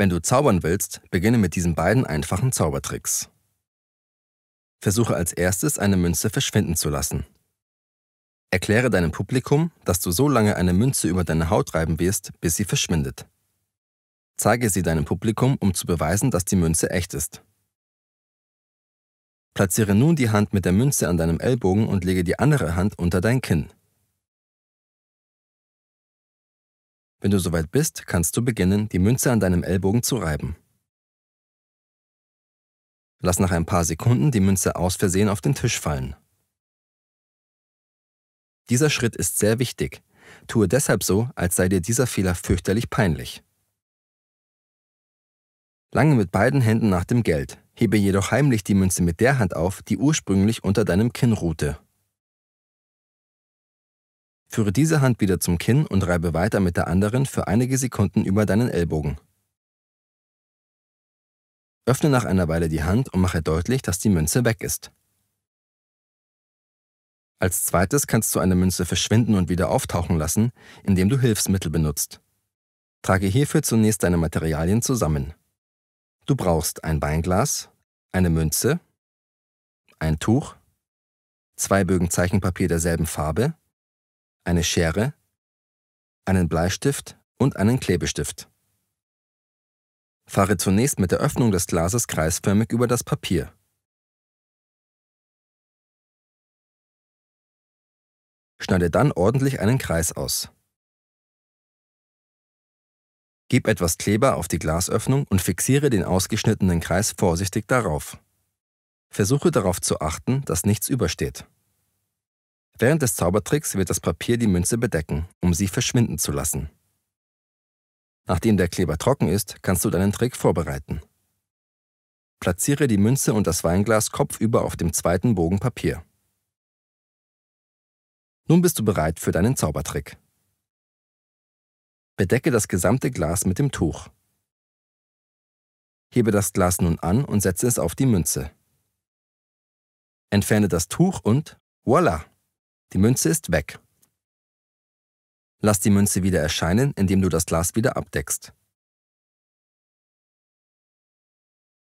Wenn du zaubern willst, beginne mit diesen beiden einfachen Zaubertricks. Versuche als erstes, eine Münze verschwinden zu lassen. Erkläre deinem Publikum, dass du so lange eine Münze über deine Haut reiben wirst, bis sie verschwindet. Zeige sie deinem Publikum, um zu beweisen, dass die Münze echt ist. Platziere nun die Hand mit der Münze an deinem Ellbogen und lege die andere Hand unter dein Kinn. Wenn du soweit bist, kannst du beginnen, die Münze an deinem Ellbogen zu reiben. Lass nach ein paar Sekunden die Münze aus Versehen auf den Tisch fallen. Dieser Schritt ist sehr wichtig. Tue deshalb so, als sei dir dieser Fehler fürchterlich peinlich. Lange mit beiden Händen nach dem Geld, hebe jedoch heimlich die Münze mit der Hand auf, die ursprünglich unter deinem Kinn ruhte. Führe diese Hand wieder zum Kinn und reibe weiter mit der anderen für einige Sekunden über deinen Ellbogen. Öffne nach einer Weile die Hand und mache deutlich, dass die Münze weg ist. Als zweites kannst du eine Münze verschwinden und wieder auftauchen lassen, indem du Hilfsmittel benutzt. Trage hierfür zunächst deine Materialien zusammen. Du brauchst ein Weinglas, eine Münze, ein Tuch, zwei Bögen Zeichenpapier derselben Farbe eine Schere, einen Bleistift und einen Klebestift. Fahre zunächst mit der Öffnung des Glases kreisförmig über das Papier. Schneide dann ordentlich einen Kreis aus. Gib etwas Kleber auf die Glasöffnung und fixiere den ausgeschnittenen Kreis vorsichtig darauf. Versuche darauf zu achten, dass nichts übersteht. Während des Zaubertricks wird das Papier die Münze bedecken, um sie verschwinden zu lassen. Nachdem der Kleber trocken ist, kannst du deinen Trick vorbereiten. Platziere die Münze und das Weinglas kopfüber auf dem zweiten Bogen Papier. Nun bist du bereit für deinen Zaubertrick. Bedecke das gesamte Glas mit dem Tuch. Hebe das Glas nun an und setze es auf die Münze. Entferne das Tuch und voilà! Die Münze ist weg. Lass die Münze wieder erscheinen, indem du das Glas wieder abdeckst.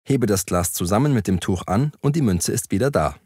Hebe das Glas zusammen mit dem Tuch an und die Münze ist wieder da.